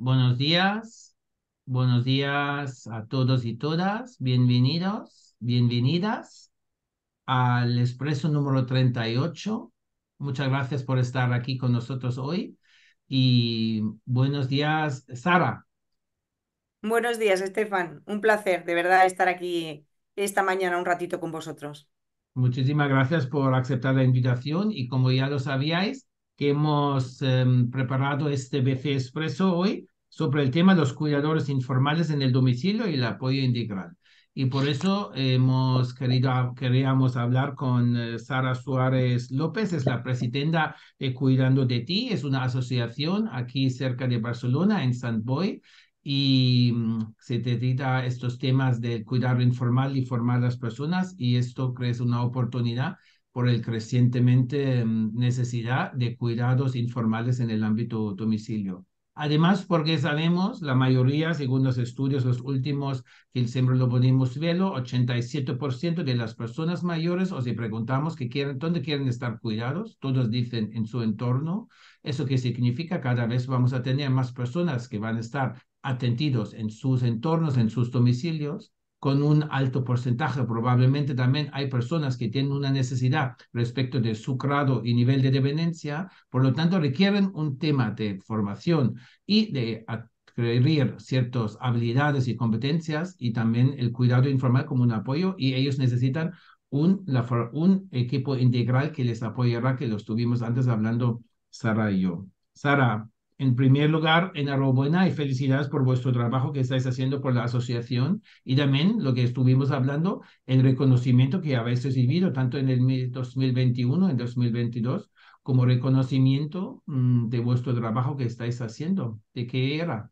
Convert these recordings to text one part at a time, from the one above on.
Buenos días, buenos días a todos y todas. Bienvenidos, bienvenidas al expreso número 38. Muchas gracias por estar aquí con nosotros hoy. Y buenos días, Sara. Buenos días, Estefan. Un placer, de verdad, estar aquí esta mañana un ratito con vosotros. Muchísimas gracias por aceptar la invitación y como ya lo sabíais, que hemos em, preparado este BC Expreso hoy sobre el tema de los cuidadores informales en el domicilio y el apoyo integral. Y por eso hemos querido, queríamos hablar con eh, Sara Suárez López, es la presidenta de Cuidando de Ti, es una asociación aquí cerca de Barcelona, en Sant Boi, y mm, se dedica a estos temas de cuidado informal y formar a las personas, y esto crea una oportunidad por el crecientemente mm, necesidad de cuidados informales en el ámbito domicilio. Además, porque sabemos, la mayoría, según los estudios, los últimos que siempre lo ponemos velo, 87% de las personas mayores, o si preguntamos que quieren, dónde quieren estar cuidados, todos dicen en su entorno. ¿Eso qué significa? Cada vez vamos a tener más personas que van a estar atendidos en sus entornos, en sus domicilios con un alto porcentaje. Probablemente también hay personas que tienen una necesidad respecto de su grado y nivel de dependencia, por lo tanto requieren un tema de formación y de adquirir ciertas habilidades y competencias y también el cuidado informal como un apoyo y ellos necesitan un, un equipo integral que les apoyará, que lo estuvimos antes hablando Sara y yo. Sara, en primer lugar, enhorabuena y felicidades por vuestro trabajo que estáis haciendo por la asociación y también lo que estuvimos hablando, el reconocimiento que habéis recibido tanto en el 2021, en 2022, como reconocimiento mm, de vuestro trabajo que estáis haciendo. ¿De qué era?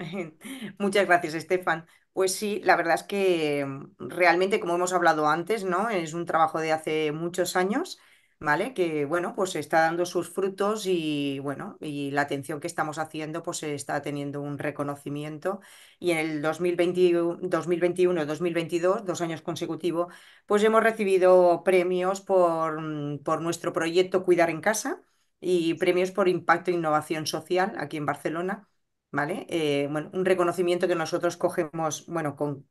Muchas gracias, Estefan. Pues sí, la verdad es que mm, realmente, como hemos hablado antes, ¿no? Es un trabajo de hace muchos años ¿vale? Que bueno, pues está dando sus frutos y bueno, y la atención que estamos haciendo pues está teniendo un reconocimiento y en el 2021-2022, dos años consecutivos, pues hemos recibido premios por, mm, por nuestro proyecto Cuidar en Casa y premios por Impacto e Innovación Social aquí en Barcelona ¿vale? Eh, bueno, un reconocimiento que nosotros cogemos, bueno, con,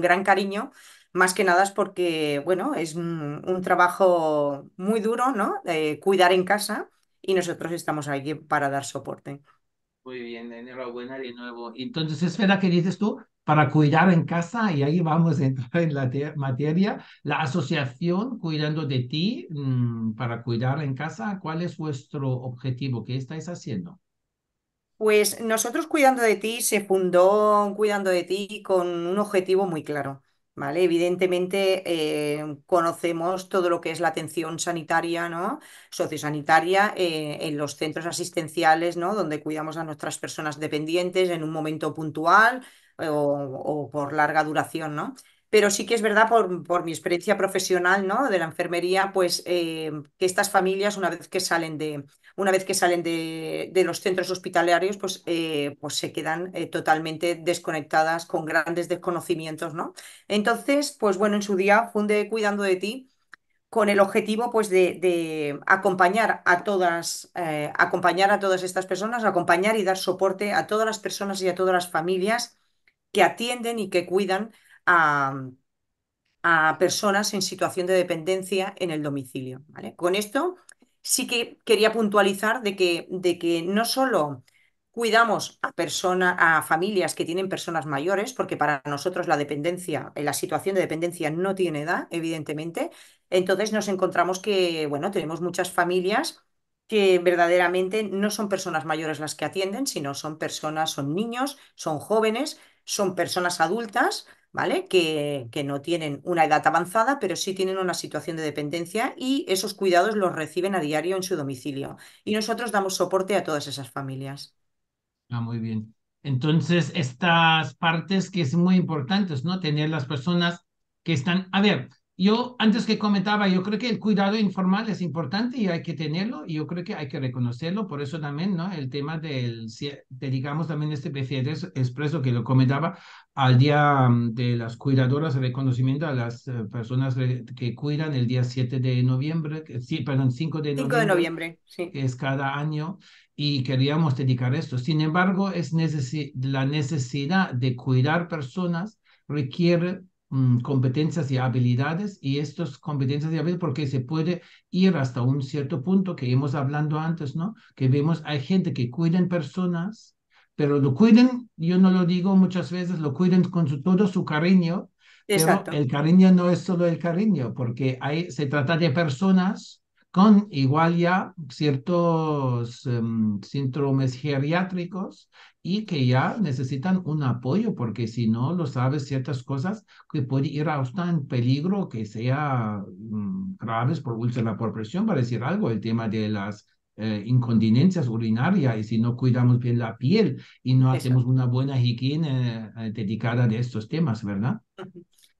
gran cariño, más que nada es porque, bueno, es un, trabajo muy duro, ¿no? Eh, cuidar en casa y nosotros estamos aquí para dar soporte. Muy bien, enhorabuena de nuevo. Entonces, espera, ¿qué dices tú? Para cuidar en casa, y ahí vamos a entrar en la materia, la asociación Cuidando de ti, mm, para cuidar en casa, ¿cuál es vuestro objetivo? ¿Qué estáis haciendo? Pues nosotros Cuidando de Ti se fundó Cuidando de Ti con un objetivo muy claro, ¿vale? Evidentemente eh, conocemos todo lo que es la atención sanitaria, ¿no? Sociosanitaria eh, en los centros asistenciales, ¿no? Donde cuidamos a nuestras personas dependientes en un momento puntual eh, o, por larga duración, ¿no? pero sí que es verdad por, por, mi experiencia profesional, ¿no? De la enfermería, pues que estas familias, una vez que salen de, una vez que salen de, los centros hospitalarios, pues, eh, pues se quedan eh, totalmente desconectadas con grandes desconocimientos, ¿no? Entonces, pues bueno, en su día funde Cuidando de ti con el objetivo pues de, acompañar a todas eh, acompañar a todas estas personas acompañar y dar soporte a todas las personas y a todas las familias que atienden y que cuidan a, a personas en situación de dependencia en el domicilio ¿vale? con esto sí que quería puntualizar de que, de que no solo cuidamos a personas, a familias que tienen personas mayores, porque para nosotros la dependencia, eh, la situación de dependencia no tiene edad, evidentemente. Entonces nos encontramos que, bueno, tenemos muchas familias que verdaderamente no son personas mayores las que atienden, sino son personas, son niños, son jóvenes, son personas adultas ¿vale? Que, que, no tienen una edad avanzada, pero sí tienen una situación de dependencia y esos cuidados los reciben a diario en su domicilio. Y nosotros damos soporte a todas esas familias. Ah, muy bien. Entonces, estas partes que es muy importantes, ¿no? Tener las personas que están, a ver, yo antes que comentaba, yo creo que el cuidado informal es importante y hay que tenerlo y yo creo que hay que reconocerlo. Por eso también, ¿no? El tema del, digamos, también este PCD expreso que lo comentaba al día mm, de las cuidadoras, de reconocimiento a las eh, personas que cuidan el día 7 de noviembre, sí, perdón, 5 de noviembre. de noviembre, sí. Que es cada año y queríamos dedicar esto. Sin embargo, es la necesidad de cuidar personas requiere Mm, competencias y habilidades y estas competencias y habilidades porque se puede ir hasta un cierto punto que hemos hablando antes, ¿no? Que vemos hay gente que cuiden personas, pero lo cuiden, yo no lo digo muchas veces, lo cuiden con todo su cariño, pero el cariño no es solo el cariño porque hay, se trata de personas con igual ya ciertos em, síndromes geriátricos y que ya necesitan un apoyo, porque si no lo sabes ciertas cosas que puede ir a hasta en peligro que sea mm, graves por úlcera por presión, para decir algo, el tema de las eh, incontinencias urinarias y si no cuidamos bien la piel y no hacemos una buena higiene eh, dedicada de estos temas, ¿verdad?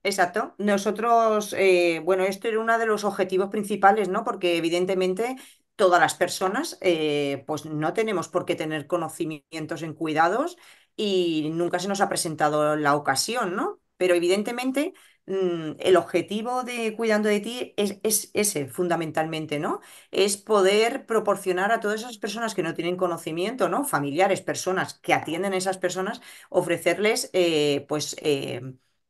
Exacto. Nosotros, eh, bueno, esto era uno de los objetivos principales, ¿no? Porque evidentemente todas las personas, eh, pues no tenemos por qué tener conocimientos en cuidados y nunca se nos ha presentado la ocasión, ¿no? Pero evidentemente mm, el objetivo de Cuidando de ti es, es, ese, fundamentalmente, ¿no? Es poder proporcionar a todas esas personas que no tienen conocimiento, ¿no? Familiares, personas que atienden a esas personas, ofrecerles, eh, pues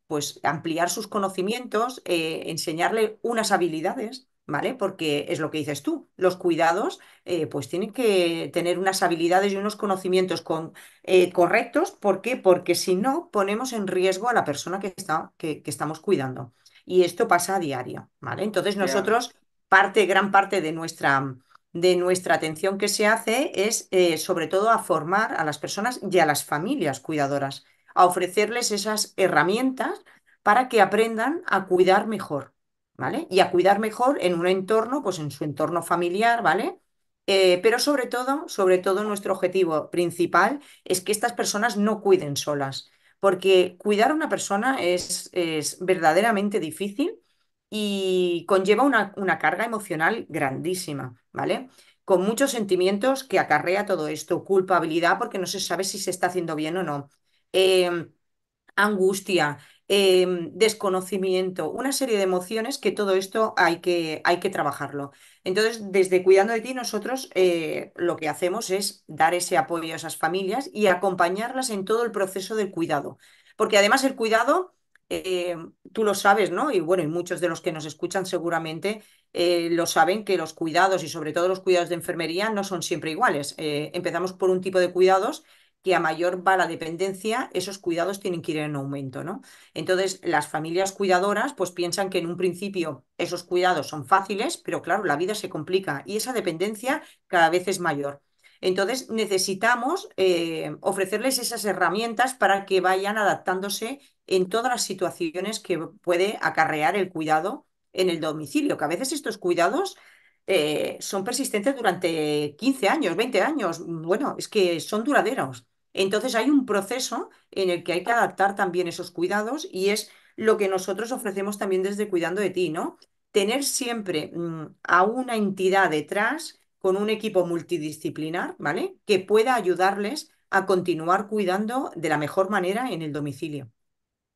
pues ampliar sus conocimientos, eh, enseñarle unas habilidades, ¿vale? Porque es lo que dices tú, los cuidados, eh, pues tienen que tener unas habilidades y unos conocimientos con, eh, correctos. ¿Por qué? Porque si no, ponemos en riesgo a la persona que, está, que, estamos cuidando. Y esto pasa a diario, ¿vale? Entonces nosotros, parte, gran parte de nuestra de nuestra atención que se hace es sobre todo a formar a las personas y a las familias cuidadoras a ofrecerles esas herramientas para que aprendan a cuidar mejor, ¿vale? Y a cuidar mejor en un entorno, pues en su entorno familiar, ¿vale? Eh, pero sobre todo, sobre todo nuestro objetivo principal es que estas personas no cuiden solas, porque cuidar a una persona es, es verdaderamente difícil y conlleva una, una, carga emocional grandísima, ¿vale? Con muchos sentimientos que acarrea todo esto, culpabilidad porque no se sabe si se está haciendo bien o no, Em, angustia, em, desconocimiento, una serie de emociones que todo esto hay que, hay que trabajarlo. Entonces, desde Cuidando de ti, nosotros eh, lo que hacemos es dar ese apoyo a esas familias y acompañarlas en todo el proceso del cuidado. Porque además el cuidado, em, tú lo sabes, ¿no? Y bueno, y muchos de los que nos escuchan seguramente eh, lo saben que los cuidados y sobre todo los cuidados de enfermería no son siempre iguales. Eh, empezamos por un tipo de cuidados a mayor va la dependencia, esos cuidados tienen que ir en aumento, ¿no? Entonces, las familias cuidadoras pues piensan que en un principio esos cuidados son fáciles, pero claro, la vida se complica y esa dependencia cada vez es mayor. Entonces, necesitamos eh, ofrecerles esas herramientas para que vayan adaptándose en todas las situaciones que puede acarrear el cuidado en el domicilio, que a veces estos cuidados eh, son persistentes durante 15 años, 20 años, bueno, es que son duraderos. Entonces hay un proceso en el que hay que adaptar también esos cuidados y es lo que nosotros ofrecemos también desde Cuidando de ti, ¿no? Tener siempre mm, a una entidad detrás con un equipo multidisciplinar, ¿vale? Que pueda ayudarles a continuar cuidando de la mejor manera en el domicilio.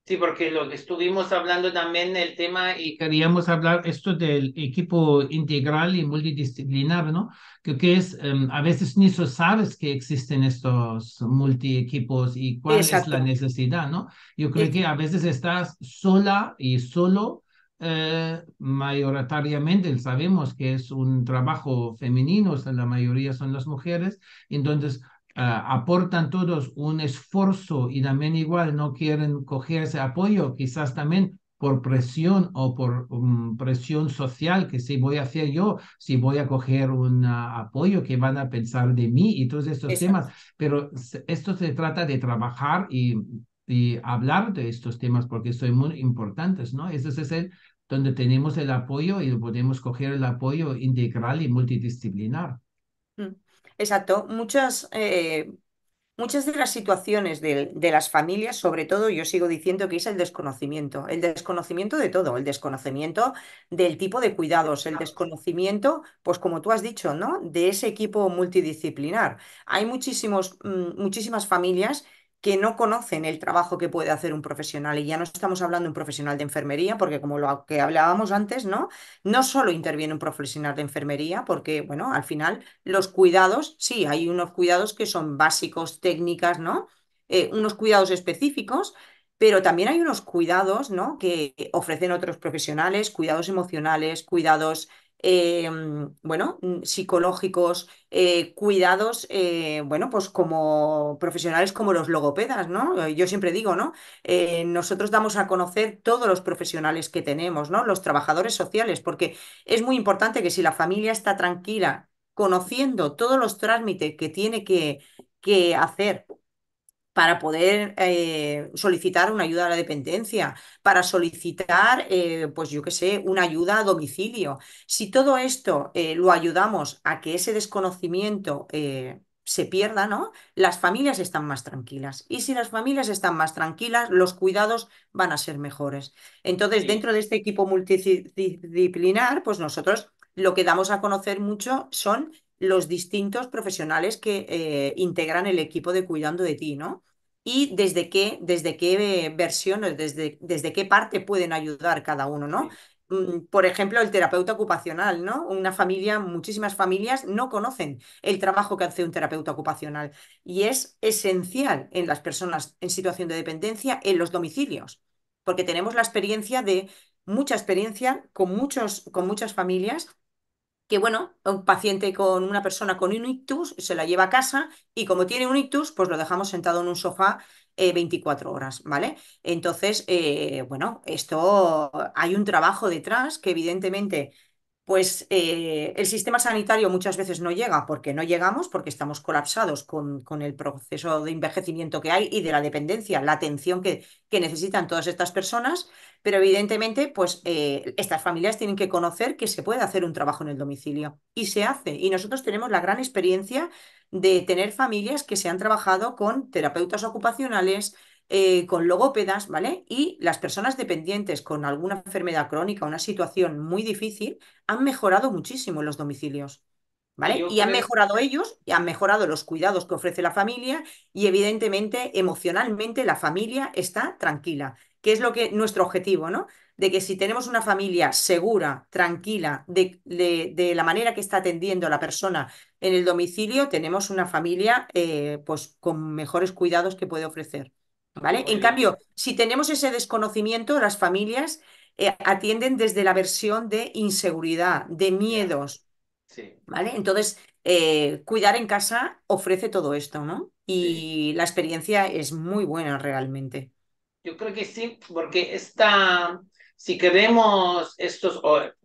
Sí, porque lo que estuvimos hablando también el tema y queríamos hablar esto del equipo integral y multidisciplinar, ¿no? Que, que es, em, a veces ni so sabes que existen estos multi-equipos y cuál es la necesidad, ¿no? Yo creo que a veces estás sola y solo, eh, mayoritariamente sabemos que es un trabajo femenino, o sea, la mayoría son las mujeres, entonces Ah, aportan todos un esfuerzo y también igual no quieren coger ese apoyo, quizás también por presión o por mm, presión social, que si voy a hacer yo, si voy a coger un ah, apoyo que van a pensar de mí y todos estos temas. Pero esto se trata de trabajar y, hablar de estos temas porque son muy importantes, ¿no? Ese es el donde tenemos el apoyo y podemos coger el apoyo integral y multidisciplinar. Mm. Exacto. Muchas, eh, muchas de las situaciones de, las familias, sobre todo, yo sigo diciendo que es el desconocimiento, el desconocimiento de todo, el desconocimiento del tipo de cuidados, el desconocimiento, pues como tú has dicho, ¿no? De ese equipo multidisciplinar. Hay muchísimos, mm, muchísimas familias que no conocen el trabajo que puede hacer un profesional. Y ya no estamos hablando de un profesional de enfermería, porque como lo que hablábamos antes, ¿no? No solo interviene un profesional de enfermería, porque, bueno, al final los cuidados, sí, hay unos cuidados que son básicos, técnicas, ¿no? Eh, unos cuidados específicos, pero también hay unos cuidados, ¿no? Que ofrecen otros profesionales, cuidados emocionales, cuidados eh, bueno, mm, psicológicos, eh, cuidados, eh, bueno, pues como profesionales como los logopedas, ¿no? Yo siempre digo, ¿no? nosotros damos a conocer todos los profesionales que tenemos, ¿no? Los trabajadores sociales, porque es muy importante que si la familia está tranquila, conociendo todos los trámites que tiene que, que hacer para poder eh, solicitar una ayuda a la dependencia, para solicitar, eh, pues yo qué sé, una ayuda a domicilio. Si todo esto eh, lo ayudamos a que ese desconocimiento se pierda, ¿no? Las familias están más tranquilas. Y si las familias están más tranquilas, los cuidados van a ser mejores. Entonces, dentro de este equipo multidisciplinar, pues nosotros lo que damos a conocer mucho son los distintos profesionales que eh, integran el equipo de Cuidando de ti, ¿no? Y desde qué, desde qué eh, versión, desde, desde qué parte pueden ayudar cada uno, ¿no? Mm, por ejemplo, el terapeuta ocupacional, ¿no? Una familia, muchísimas familias no conocen el trabajo que hace un terapeuta ocupacional y es esencial en las personas en situación de dependencia, en los domicilios, porque tenemos la experiencia de mucha experiencia con, muchos, con muchas familias que bueno, un paciente con una persona con un ictus se la lleva a casa y como tiene un ictus, pues lo dejamos sentado en un sofá 24 eh, horas, ¿vale? Entonces, eh, bueno, esto hay un trabajo detrás que evidentemente pues eh, el sistema sanitario muchas veces no llega porque no llegamos, porque estamos colapsados con, el proceso de envejecimiento que hay y de la dependencia, la atención que, necesitan todas estas personas, pero evidentemente pues eh, estas familias tienen que conocer que se puede hacer un trabajo en el domicilio y se hace. Y nosotros tenemos la gran experiencia de tener familias que se han trabajado con terapeutas ocupacionales, eh, con logópedas, ¿vale? Y las personas dependientes con alguna enfermedad crónica, una situación muy difícil, han mejorado muchísimo en los domicilios. ¿Vale? y han mejorado ellos, y han mejorado los cuidados que ofrece la familia y evidentemente emocionalmente la familia está tranquila, que es lo que nuestro objetivo, ¿no? De que si tenemos una familia segura, tranquila, de, la manera que está atendiendo la persona en el domicilio, tenemos una familia eh, pues, con mejores cuidados que puede ofrecer. Ah, ¿vale? En cambio, si tenemos ese desconocimiento, las familias eh, atienden desde la versión de inseguridad, de miedos, ¿vale? Entonces, eh, cuidar en casa ofrece todo esto, ¿no? Y la experiencia es muy buena realmente. Yo creo que sí, porque esta, si queremos estos,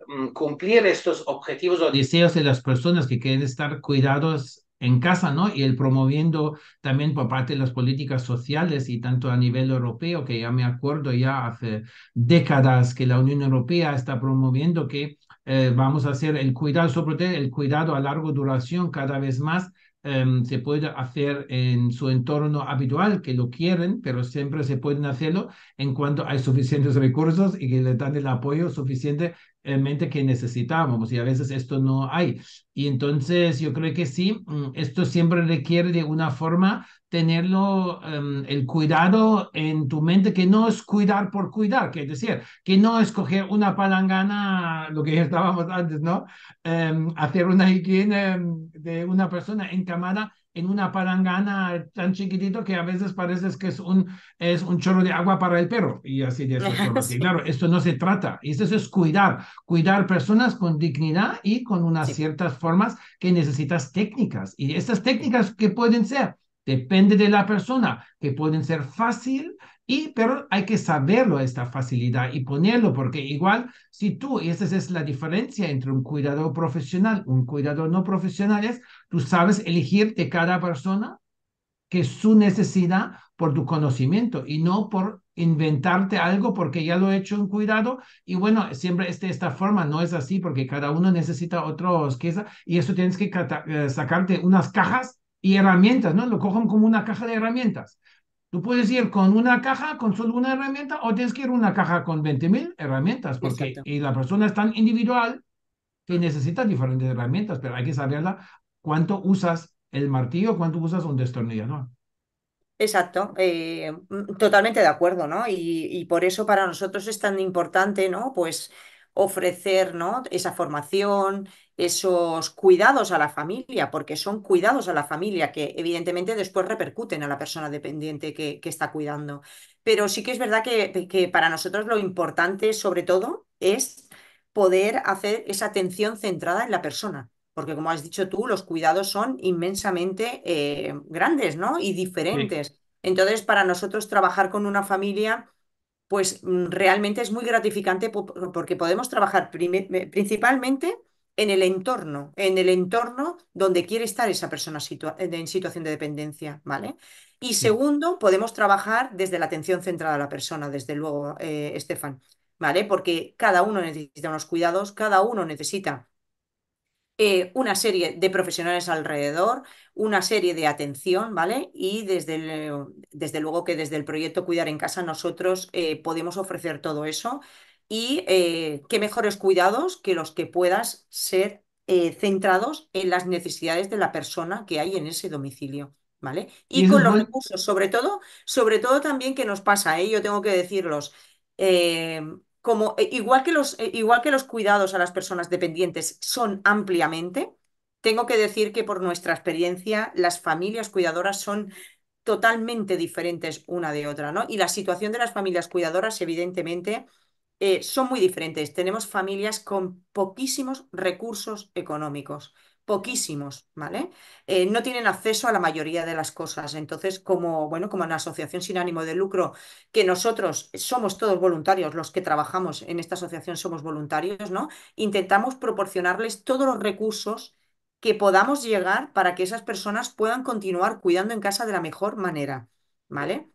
mm, cumplir estos objetivos o deseos de las personas que quieren estar cuidados en casa, ¿no? Y el promoviendo también por parte de las políticas sociales y tanto a nivel europeo, que ya me acuerdo ya hace décadas que la Unión Europea está promoviendo que eh, vamos a hacer el cuidado, sobre todo el cuidado a largo duración cada vez más em, se puede hacer en su entorno habitual, que lo quieren, pero siempre se pueden hacerlo en cuanto hay suficientes recursos y que le dan el apoyo suficiente en mente que necesitábamos y a veces esto no hay. Y entonces yo creo que sí, mm, esto siempre requiere de una forma tenerlo, em, el cuidado en tu mente, que no es cuidar por cuidar, que es decir, que no es coger una palangana, lo que estábamos antes, ¿no? Em, hacer una higiene em, de una persona encamada en una parangana tan chiquitito que a veces parece que es un, es un chorro de agua para el perro y así de eso. Claro, esto no se trata. Eso es cuidar, cuidar personas con dignidad y con unas ciertas formas que necesitas técnicas. Y estas técnicas que pueden ser, depende de la persona, que pueden ser fácil y, pero hay que saberlo esta facilidad y ponerlo, porque igual si tú, y esa es la diferencia entre un cuidador profesional, un cuidador no profesional, es tú sabes elegir de cada persona que su necesidad por tu conocimiento y no por inventarte algo porque ya lo he hecho en cuidado y bueno, siempre este esta forma, no es así porque cada uno necesita otros que y eso tienes que eh, sacarte unas cajas y herramientas, ¿no? Lo cojan como una caja de herramientas Tú puedes ir con una caja, con solo una herramienta, o tienes que ir una caja con 20.000 herramientas, porque y la persona es tan individual que necesita diferentes herramientas, pero hay que saberla cuánto usas el martillo, cuánto usas un destornillador. Exacto, eh, mm, totalmente de acuerdo, ¿no? Y, y, por eso para nosotros es tan importante, ¿no? Pues ofrecer, ¿no? Esa formación, esos cuidados a la familia, porque son cuidados a la familia que evidentemente después repercuten a la persona dependiente que, está cuidando. Pero sí que es verdad que, para nosotros lo importante sobre todo es poder hacer esa atención centrada en la persona, porque como has dicho tú, los cuidados son inmensamente eh, grandes ¿no? y diferentes. Entonces, para nosotros trabajar con una familia, pues mm, realmente es muy gratificante porque podemos trabajar eh, principalmente en el entorno, en el entorno donde quiere estar esa persona en situación de dependencia, ¿vale? Y segundo, podemos trabajar desde la atención centrada a la persona, desde luego, eh, Estefan, ¿vale? Porque cada uno necesita unos cuidados, cada uno necesita eh, una serie de profesionales alrededor, una serie de atención, ¿vale? Y desde, desde luego que desde el proyecto Cuidar en Casa nosotros eh, podemos ofrecer todo eso y eh, qué mejores cuidados que los que puedas ser eh, centrados en las necesidades de la persona que hay en ese domicilio. ¿Vale? Y, con los recursos, sobre todo, sobre todo también que nos pasa, ¿eh? yo tengo que decirlos, como, igual, que los, igual que los cuidados a las personas dependientes son ampliamente, tengo que decir que por nuestra experiencia las familias cuidadoras son totalmente diferentes una de otra, ¿no? Y la situación de las familias cuidadoras, evidentemente, eh, son muy diferentes. Tenemos familias con poquísimos recursos económicos, poquísimos, ¿vale? Eh, no tienen acceso a la mayoría de las cosas. Entonces, como, bueno, como una asociación sin ánimo de lucro, que nosotros somos todos voluntarios, los que trabajamos en esta asociación somos voluntarios, ¿no? Intentamos proporcionarles todos los recursos que podamos llegar para que esas personas puedan continuar cuidando en casa de la mejor manera, ¿vale?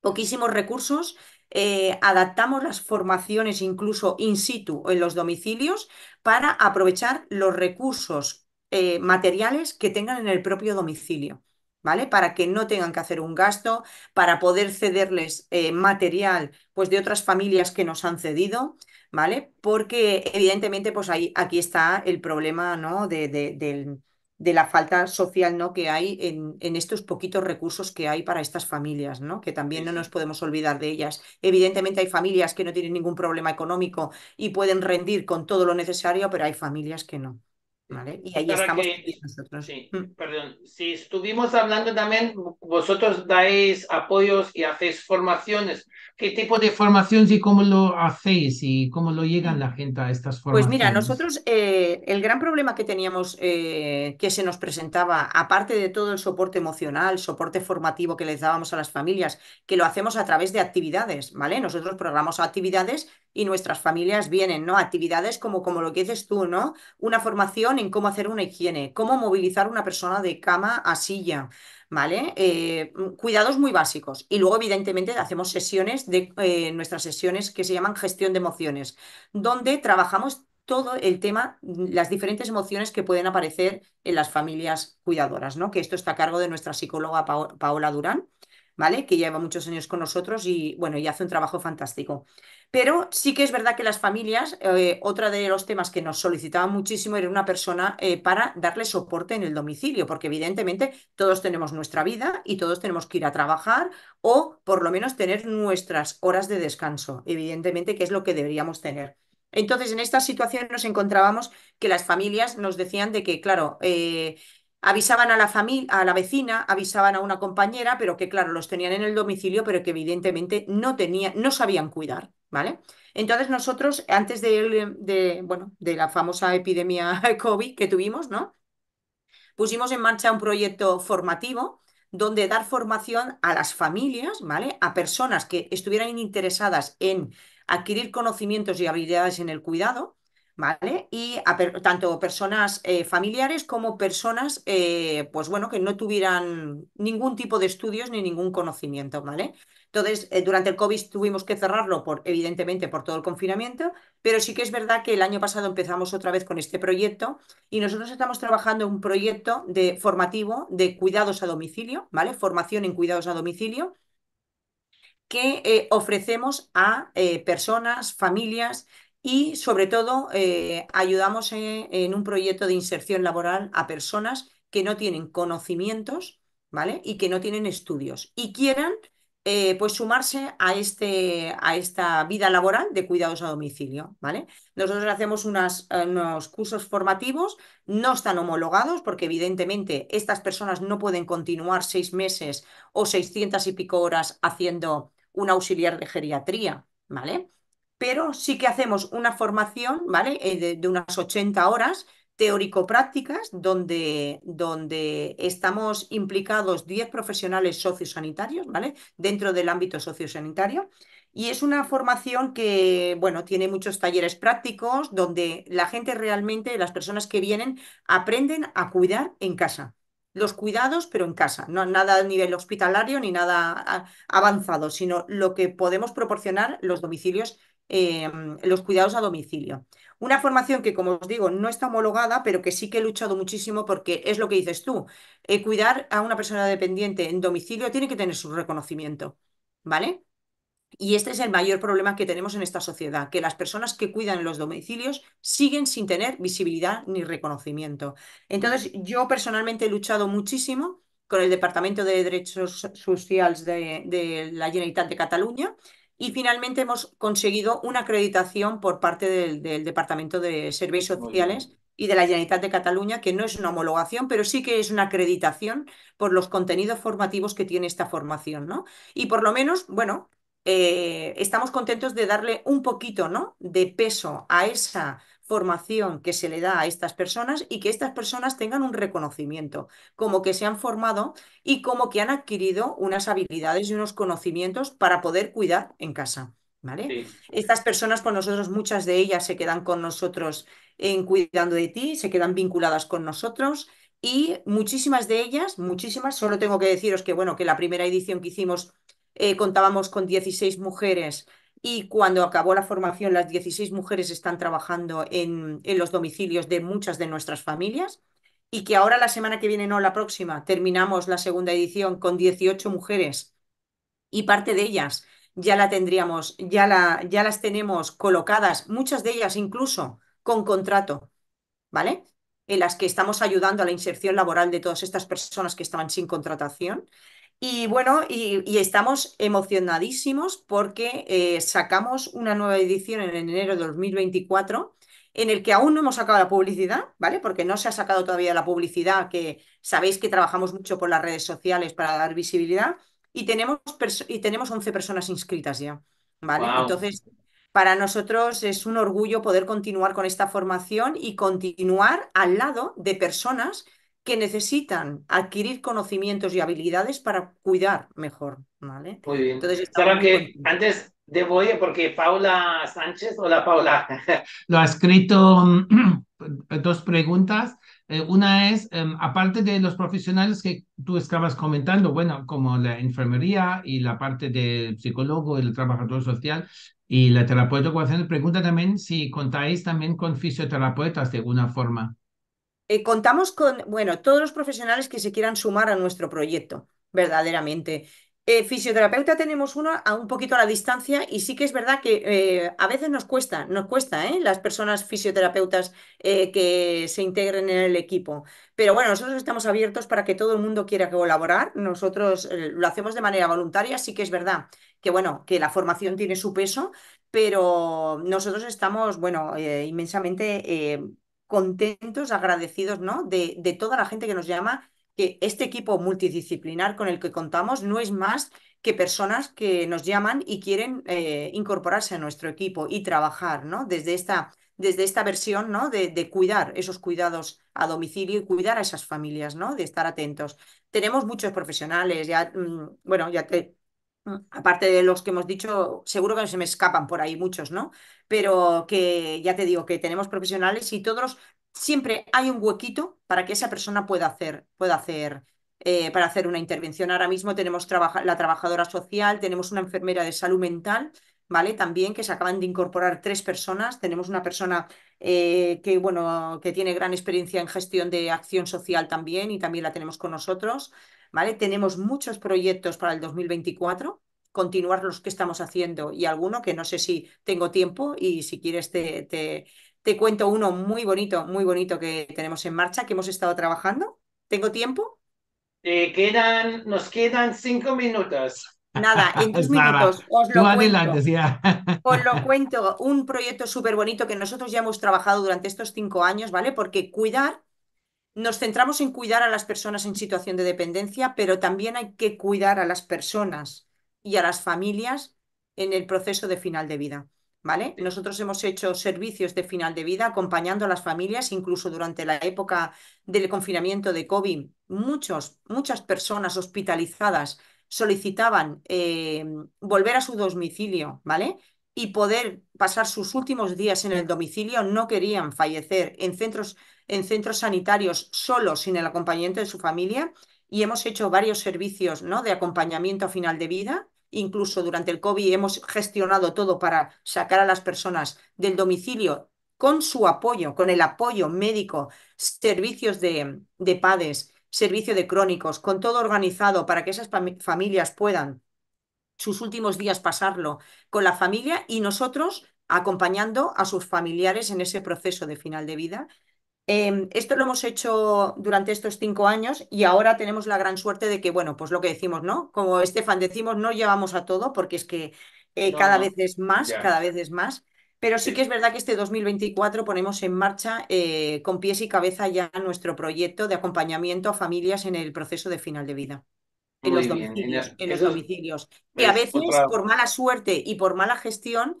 Poquísimos recursos eh, adaptamos las formaciones incluso in situ en los domicilios para aprovechar los recursos eh, materiales que tengan en el propio domicilio. ¿Vale? Para que no tengan que hacer un gasto, para poder cederles eh, material pues, de otras familias que nos han cedido, ¿vale? Porque evidentemente, pues ahí, aquí está el problema, ¿no? de, del, de la falta social ¿no? que hay en, estos poquitos recursos que hay para estas familias, ¿no? que también no nos podemos olvidar de ellas. Evidentemente hay familias que no tienen ningún problema económico y pueden rendir con todo lo necesario, pero hay familias que no. Y ahí estamos Sí, mm. perdón. Si estuvimos hablando también, vosotros dais apoyos y hacéis formaciones. ¿Qué tipo de formaciones y cómo lo hacéis y cómo lo llegan la gente a estas formaciones? Pues mira, nosotros eh, el gran problema que teníamos eh, que se nos presentaba, aparte de todo el soporte emocional, soporte formativo que les dábamos a las familias, que lo hacemos a través de actividades, ¿vale? Nosotros programamos actividades y nuestras familias vienen, ¿no? Actividades como, como lo que dices tú, ¿no? Una formación en cómo hacer una higiene, cómo movilizar una persona de cama a silla, ¿vale? Eh, mm, cuidados muy básicos. Y luego, evidentemente, hacemos sesiones de eh, nuestras sesiones que se llaman gestión de emociones, donde trabajamos todo el tema, mm, las diferentes emociones que pueden aparecer en las familias cuidadoras, ¿no? Que esto está a cargo de nuestra psicóloga Paola Durán, ¿vale? Que lleva muchos años con nosotros y, bueno, y hace un trabajo fantástico. Pero sí que es verdad que las familias, eh, otro de los temas que nos solicitaban muchísimo era una persona eh, para darle soporte en el domicilio, porque evidentemente todos tenemos nuestra vida y todos tenemos que ir a trabajar o por lo menos tener nuestras horas de descanso, evidentemente, que es lo que deberíamos tener. Entonces, en esta situación nos encontrábamos que las familias nos decían de que, claro, eh, avisaban a la familia, a la vecina, avisaban a una compañera, pero que claro, los tenían en el domicilio, pero que evidentemente no tenía, no sabían cuidar. ¿vale? Entonces nosotros, antes de, la famosa epidemia COVID que tuvimos, ¿no? Pusimos en marcha un proyecto formativo donde dar formación a las familias, ¿vale? A personas que estuvieran interesadas en adquirir conocimientos y habilidades en el cuidado, ¿vale? Y a tanto personas eh, familiares como personas, eh, pues bueno, que no tuvieran ningún tipo de estudios ni ningún conocimiento, ¿vale? Entonces, eh, durante el COVID tuvimos que cerrarlo, por, evidentemente, por todo el confinamiento, pero sí que es verdad que el año pasado empezamos otra vez con este proyecto y nosotros estamos trabajando en un proyecto de formativo de cuidados a domicilio, ¿vale? Formación en cuidados a domicilio que eh, ofrecemos a eh, personas, familias y sobre todo ayudamos en, en un proyecto de inserción laboral a personas que no tienen conocimientos, ¿vale? Y que no tienen estudios y quieran eh, pues sumarse a, este, a esta vida laboral de cuidados a domicilio, ¿vale? Nosotros hacemos eh, unos cursos formativos, no están homologados porque evidentemente estas personas no pueden continuar seis meses o seiscientas y pico horas haciendo un auxiliar de geriatría, ¿vale? Pero sí que hacemos una formación, ¿vale? Eh, de, de unas 80 horas teórico-prácticas, donde, donde estamos implicados 10 profesionales sociosanitarios, ¿vale? Dentro del ámbito sociosanitario. Y es una formación que, bueno, tiene muchos talleres prácticos donde la gente realmente, las personas que vienen, aprenden a cuidar en casa. Los cuidados, pero en casa. No nada a nivel hospitalario ni nada avanzado, sino lo que podemos proporcionar los domicilios Em, los cuidados a domicilio. Una formación que, como os digo, no está homologada, pero que sí que he luchado muchísimo porque es lo que dices tú. Eh, cuidar a una persona dependiente en domicilio tiene que tener su reconocimiento, ¿vale? Y este es el mayor problema que tenemos en esta sociedad, que las personas que cuidan en los domicilios siguen sin tener visibilidad ni reconocimiento. Entonces, yo personalmente he luchado muchísimo con el Departamento de Derechos Sociales de la Generalitat de Cataluña y finalmente hemos conseguido una acreditación por parte del, Departamento de Servicios Sociales y de la Generalitat de Cataluña, que no es una homologación, pero sí que es una acreditación por los contenidos formativos que tiene esta formación, ¿no? Y por lo menos, bueno, eh, estamos contentos de darle un poquito, ¿no? De peso a esa formación que se le da a estas personas y que estas personas tengan un reconocimiento, como que se han formado y como que han adquirido unas habilidades y unos conocimientos para poder cuidar en casa. ¿Vale? Estas personas con pues nosotros, muchas de ellas se quedan con nosotros en cuidando de ti, se quedan vinculadas con nosotros y muchísimas de ellas, muchísimas, solo tengo que deciros que bueno, que la primera edición que hicimos eh, contábamos con 16 mujeres y cuando acabó la formación las 16 mujeres están trabajando en, los domicilios de muchas de nuestras familias y que ahora la semana que viene, no la próxima, terminamos la segunda edición con 18 mujeres y parte de ellas ya la tendríamos, ya, la, ya las tenemos colocadas, muchas de ellas incluso con contrato, ¿vale? En las que estamos ayudando a la inserción laboral de todas estas personas que estaban sin contratación. Y bueno, y, estamos emocionadísimos porque eh, sacamos una nueva edición en enero de 2024 en el que aún no hemos sacado la publicidad, ¿vale? Porque no se ha sacado todavía la publicidad, que sabéis que trabajamos mucho por las redes sociales para dar visibilidad, y tenemos, y tenemos 11 personas inscritas ya, ¿vale? Entonces, para nosotros es un orgullo poder continuar con esta formación y continuar al lado de personas que necesitan adquirir conocimientos y habilidades para cuidar mejor, ¿vale? Muy bien. Entonces, que antes de voy, porque Paula Sánchez, hola Paula. Lo ha escrito mm, dos preguntas. Eh, una es, em, aparte de los profesionales que tú estabas comentando, bueno, como la enfermería y la parte del psicólogo, el trabajador social y la terapeuta ocupacional, pregunta también si contáis también con fisioterapeutas de alguna forma. Eh, contamos con, bueno, todos los profesionales que se quieran sumar a nuestro proyecto, verdaderamente. Eh, fisioterapeuta tenemos uno a un poquito a la distancia y sí que es verdad que eh, a veces nos cuesta, nos cuesta, ¿eh? Las personas fisioterapeutas que se integren en el equipo. Pero bueno, nosotros estamos abiertos para que todo el mundo quiera colaborar. Nosotros lo hacemos de manera voluntaria, sí que es verdad que bueno, que la formación tiene su peso, pero nosotros estamos, bueno, inmensamente contentos, agradecidos, ¿no? De, de toda la gente que nos llama, que este equipo multidisciplinar con el que contamos no es más que personas que nos llaman y quieren eh, incorporarse a nuestro equipo y trabajar, ¿no? Desde esta, desde esta versión, ¿no? De, de, cuidar esos cuidados a domicilio y cuidar a esas familias, ¿no? De estar atentos. Tenemos muchos profesionales, ya, mm, bueno, ya te, aparte de los que hemos dicho, seguro que se me escapan por ahí muchos, ¿no? Pero que ya te digo que tenemos profesionales y todos, siempre hay un huequito para que esa persona pueda hacer, pueda hacer. Eh, para hacer una intervención. Ahora mismo tenemos la trabajadora social, tenemos una enfermera de salud mental, ¿vale? También que se acaban de incorporar tres personas. Tenemos una persona eh, que, bueno, que tiene gran experiencia en gestión de acción social también y también la tenemos con nosotros. Tenemos muchos proyectos para el 2024, continuar los que estamos haciendo y alguno que no sé si tengo tiempo y si quieres te, te, cuento uno muy bonito, muy bonito que tenemos en marcha, que hemos estado trabajando. ¿Tengo tiempo? quedan, nos quedan cinco minutos. Nada, en dos minutos os lo, cuento, os lo cuento. un proyecto súper bonito que nosotros ya hemos trabajado durante estos cinco años, ¿vale? Porque cuidar nos centramos en cuidar a las personas en situación de dependencia, pero también hay que cuidar a las personas y a las familias en el proceso de final de vida. ¿Vale? Nosotros hemos hecho servicios de final de vida acompañando a las familias, incluso durante la época del confinamiento de COVID, muchos, muchas personas hospitalizadas solicitaban eh, volver a su domicilio, ¿vale? Y poder pasar sus últimos días en el domicilio, no querían fallecer en centros en centros sanitarios solo, sin el acompañamiento de su familia, y hemos hecho varios servicios ¿no? de acompañamiento a final de vida. Incluso durante el COVID hemos gestionado todo para sacar a las personas del domicilio con su apoyo, con el apoyo médico, servicios de, padres, PADES, servicio de crónicos, con todo organizado para que esas familias puedan sus últimos días pasarlo con la familia y nosotros acompañando a sus familiares en ese proceso de final de vida Em, esto lo hemos hecho durante estos cinco años y ahora tenemos la gran suerte de que, bueno, pues lo que decimos, ¿no? Como Estefan decimos, no llevamos a todo porque es que eh, cada vez es más, cada vez es más. Pero sí que es verdad que este 2024 ponemos en marcha eh, con pies y cabeza ya nuestro proyecto de acompañamiento a familias en el proceso de final de vida. En los domicilios, Y a veces, por mala suerte y por mala gestión,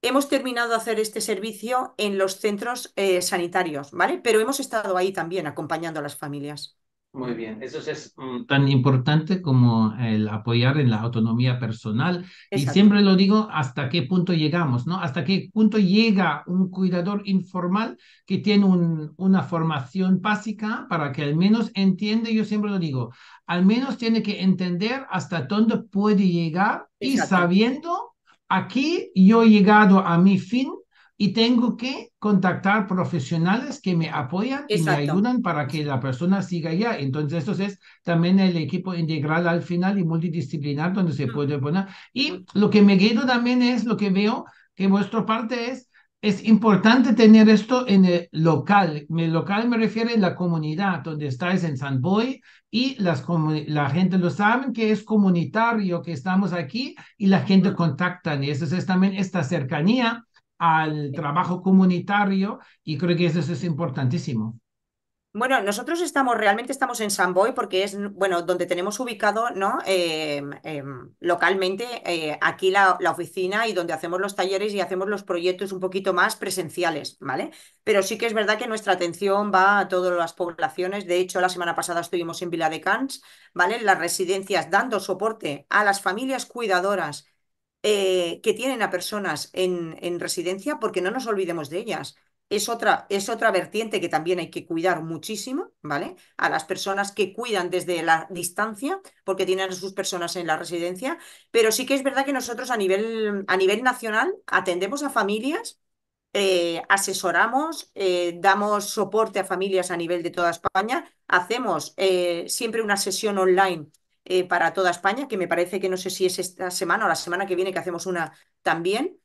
Hemos terminado de hacer este servicio en los centros eh, sanitarios, ¿vale? Pero hemos estado ahí también acompañando a las familias. Muy bien, eso es mm, tan importante como el apoyar en la autonomía personal. Y siempre lo digo, hasta qué punto llegamos, ¿no? Hasta qué punto llega un cuidador informal que tiene un, una formación básica para que al menos entiende, yo siempre lo digo, al menos tiene que entender hasta dónde puede llegar y sabiendo aquí yo he llegado a mi fin y tengo que contactar profesionales que me apoyan y me ayudan para que la persona siga allá. Entonces, eso es también el equipo integral al final y multidisciplinar donde se puede poner. Y lo que me quedo también es lo que veo que vuestra parte es es importante tener esto en el local. el local me refiere a la comunidad donde estáis en San Boy y la gente lo sabe que es comunitario, que estamos aquí y la gente contacta. Y eso es también esta cercanía al trabajo comunitario y creo que eso es importantísimo. Bueno, nosotros estamos, realmente estamos en Samboy porque es, bueno, donde tenemos ubicado, ¿no? Em, em, localmente eh, aquí la, oficina y donde hacemos los talleres y hacemos los proyectos un poquito más presenciales, ¿vale? Pero sí que es verdad que nuestra atención va a todas las poblaciones. De hecho, la semana pasada estuvimos en Vila de Cans, ¿vale? las residencias dando soporte a las familias cuidadoras eh, que tienen a personas en residencia porque no nos olvidemos de ellas es otra, es otra vertiente que también hay que cuidar muchísimo, ¿vale? A las personas que cuidan desde la distancia, porque tienen a sus personas en la residencia, pero sí que es verdad que nosotros a nivel, a nivel nacional atendemos a familias, eh, asesoramos, eh, damos soporte a familias a nivel de toda España, hacemos eh, siempre una sesión online para toda España, que me parece que no sé si es esta semana o la semana que viene que hacemos una también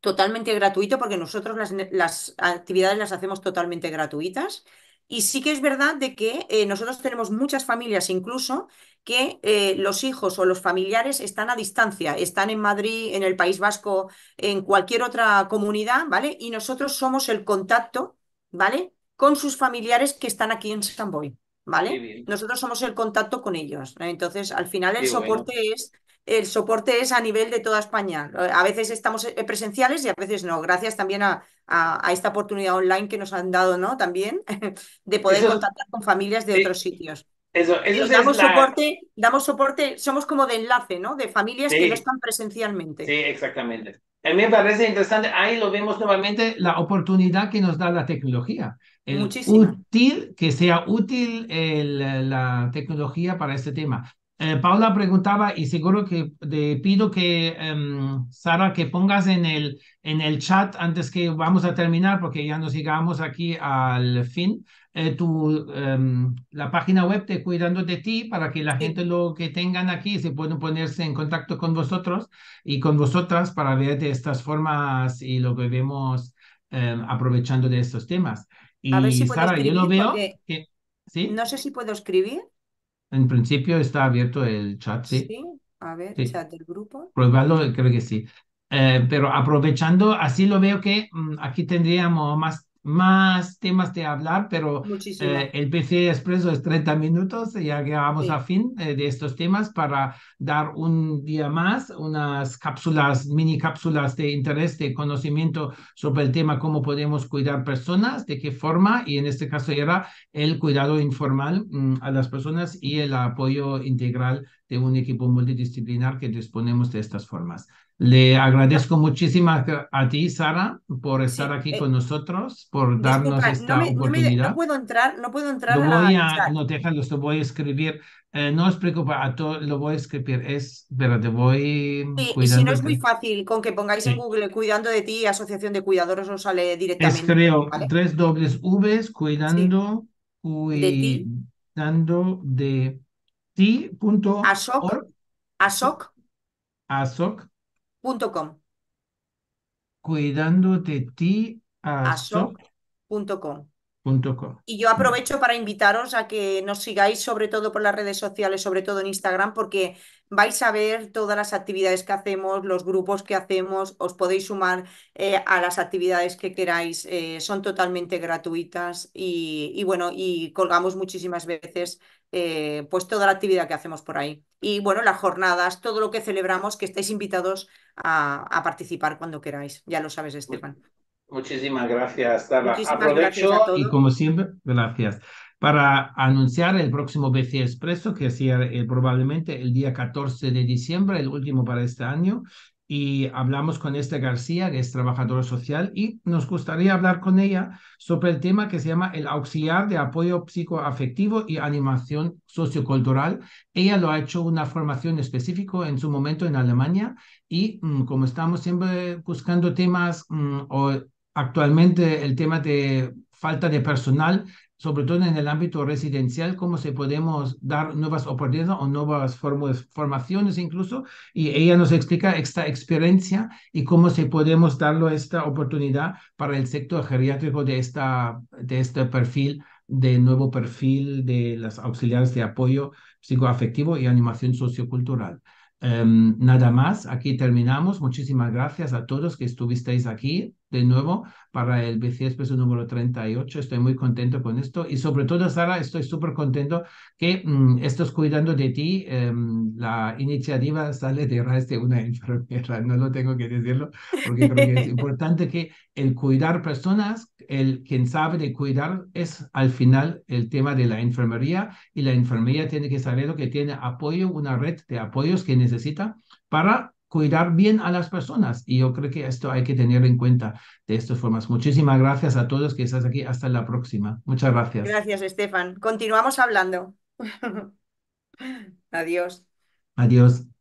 totalmente gratuito porque nosotros las, actividades las hacemos totalmente gratuitas. Y sí que es verdad de que eh, nosotros tenemos muchas familias incluso que eh, los hijos o los familiares están a distancia, están en Madrid, en el País Vasco, en cualquier otra comunidad, ¿vale? Y nosotros somos el contacto, ¿vale? Con sus familiares que están aquí en Stamboy, ¿vale? Nosotros somos el contacto con ellos. Entonces, al final el soporte es el soporte es a nivel de toda España. A veces estamos eh, presenciales y a veces no. Gracias también a, a, esta oportunidad online que nos han dado, ¿no? También de poder contactar con familias de otros sitios. Eso, eso damos soporte, damos soporte, somos como de enlace, ¿no? De familias que no están presencialmente. Sí, exactamente. A mí me parece interesante, ahí lo vemos nuevamente, la oportunidad que nos da la tecnología. El útil, que sea útil la tecnología para este tema. Eh, Paula preguntaba y seguro que te pido que, em, Sara, que pongas en el, en el chat antes que vamos a terminar, porque ya nos llegamos aquí al fin, eh, tu, em, la página web de Cuidando de Ti para que la gente lo que tengan aquí se puedan ponerse en contacto con vosotros y con vosotras para ver de estas formas y lo que vemos em, aprovechando de estos temas. Y a ver Sara, yo lo veo. ¿sí? No sé si puedo escribir. En principio está abierto el chat, sí. a ver, chat del grupo. Probarlo, creo que sí. Eh, pero aprovechando, así lo veo que mm, aquí tendríamos más más temas de hablar, pero eh, el PC Expreso es 30 minutos, ya llegamos a fin eh, de estos temas para dar un día más unas cápsulas, mini cápsulas de interés, de conocimiento sobre el tema, cómo podemos cuidar personas, de qué forma, y en este caso era el cuidado informal mm, a las personas y el apoyo integral de un equipo multidisciplinar que disponemos de estas formas. Le agradezco muchísimo a ti, Sara, por estar aquí eh, con nosotros, por darnos esta oportunidad. No, puedo entrar, no puedo entrar. No voy a, no déjalo, lo voy a escribir. Eh, no os preocupéis, lo voy a escribir. Es, pero te voy. y si no es muy fácil, con que pongáis en Google cuidando de ti, asociación de cuidadores, os sale directamente. Es creo, tres dobles Vs, cuidando, de ti. Punto asoc, asoc. Asoc Com. Cuidando ti a, a Y yo aprovecho para invitaros a que nos sigáis sobre todo por las redes sociales, sobre todo en Instagram, porque vais a ver todas las actividades que hacemos, los grupos que hacemos, os podéis sumar eh, a las actividades que queráis, eh, son totalmente gratuitas y, bueno, y colgamos muchísimas veces eh, pues toda la actividad que hacemos por ahí. Y bueno, las jornadas, todo lo que celebramos, que estáis invitados a, participar cuando queráis. Ya lo sabes, Esteban. Muchísimas gracias, Tara. y como siempre, gracias. Para anunciar el próximo BC Expreso, que será eh, probablemente el día 14 de diciembre, el último para este año, y hablamos con Esther García, que es trabajadora social, y nos gustaría hablar con ella sobre el tema que se llama el auxiliar de apoyo psicoafectivo y animación sociocultural. Ella lo ha hecho una formación específica en su momento en Alemania y mm, como estamos siempre buscando temas mm, o actualmente el tema de falta de personal sobre todo en el ámbito residencial, cómo se podemos dar nuevas oportunidades o nuevas formaciones incluso. Y ella nos explica esta experiencia y cómo se podemos darle esta oportunidad para el sector geriátrico de, esta, de este perfil, de nuevo perfil de las auxiliares de apoyo psicoafectivo y animación sociocultural. Em, nada más, aquí terminamos. Muchísimas gracias a todos que estuvisteis aquí de nuevo para el BCS peso número 38. Estoy muy contento con esto y sobre todo, Sara, estoy súper contento que mm, estás Cuidando de ti, em, la iniciativa sale de raíz de una enfermera, no lo tengo que decirlo, porque creo es importante que el cuidar personas, el quien sabe de cuidar es al final el tema de la enfermería y la enfermería tiene que saber lo que tiene apoyo, una red de apoyos que necesita para cuidar bien a las personas. Y yo creo que esto hay que tener en cuenta de estas formas. Muchísimas gracias a todos que estás aquí. Hasta la próxima. Muchas gracias. Gracias, Estefan. Continuamos hablando. Adiós. Adiós.